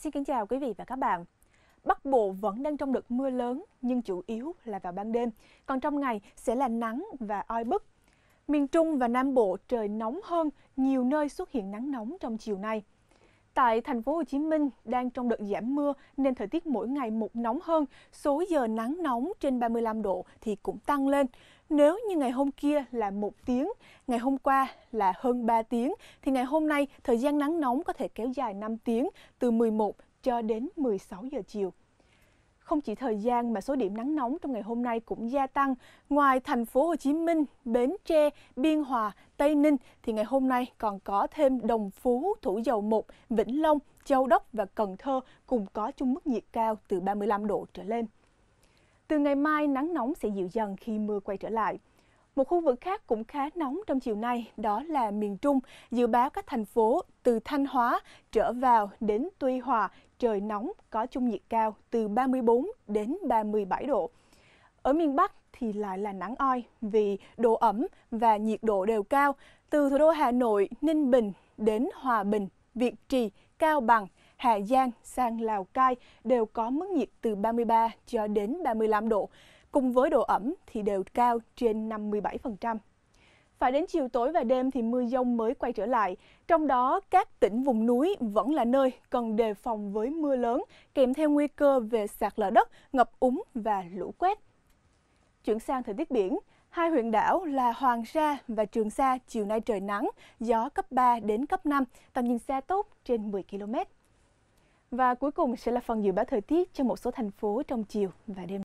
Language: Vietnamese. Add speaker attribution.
Speaker 1: Xin kính chào quý vị và các bạn. Bắc Bộ vẫn đang trong đợt mưa lớn nhưng chủ yếu là vào ban đêm, còn trong ngày sẽ là nắng và oi bức. Miền Trung và Nam Bộ trời nóng hơn, nhiều nơi xuất hiện nắng nóng trong chiều nay tại thành phố Hồ Chí Minh đang trong đợt giảm mưa nên thời tiết mỗi ngày một nóng hơn, số giờ nắng nóng trên 35 độ thì cũng tăng lên. Nếu như ngày hôm kia là một tiếng, ngày hôm qua là hơn 3 tiếng, thì ngày hôm nay thời gian nắng nóng có thể kéo dài 5 tiếng từ 11 cho đến 16 giờ chiều. Không chỉ thời gian mà số điểm nắng nóng trong ngày hôm nay cũng gia tăng. Ngoài thành phố Hồ Chí Minh, Bến Tre, Biên Hòa, Tây Ninh thì ngày hôm nay còn có thêm Đồng Phú, Thủ Dầu Một, Vĩnh Long, Châu Đốc và Cần Thơ cùng có chung mức nhiệt cao từ 35 độ trở lên. Từ ngày mai, nắng nóng sẽ dịu dần khi mưa quay trở lại. Một khu vực khác cũng khá nóng trong chiều nay đó là miền Trung. Dự báo các thành phố từ Thanh Hóa trở vào đến Tuy Hòa trời nóng có chung nhiệt cao từ 34 đến 37 độ. Ở miền Bắc thì lại là nắng oi vì độ ẩm và nhiệt độ đều cao. Từ thủ đô Hà Nội, Ninh Bình đến Hòa Bình, Việt Trì, Cao Bằng, Hà Giang sang Lào Cai đều có mức nhiệt từ 33 cho đến 35 độ cùng với độ ẩm thì đều cao trên 57%. Phải đến chiều tối và đêm thì mưa dông mới quay trở lại, trong đó các tỉnh vùng núi vẫn là nơi cần đề phòng với mưa lớn, kèm theo nguy cơ về sạt lở đất, ngập úng và lũ quét. Chuyển sang thời tiết biển, hai huyện đảo là Hoàng Sa và Trường Sa chiều nay trời nắng, gió cấp 3 đến cấp 5, tầm nhìn xa tốt trên 10 km. Và cuối cùng sẽ là phần dự báo thời tiết cho một số thành phố trong chiều và đêm.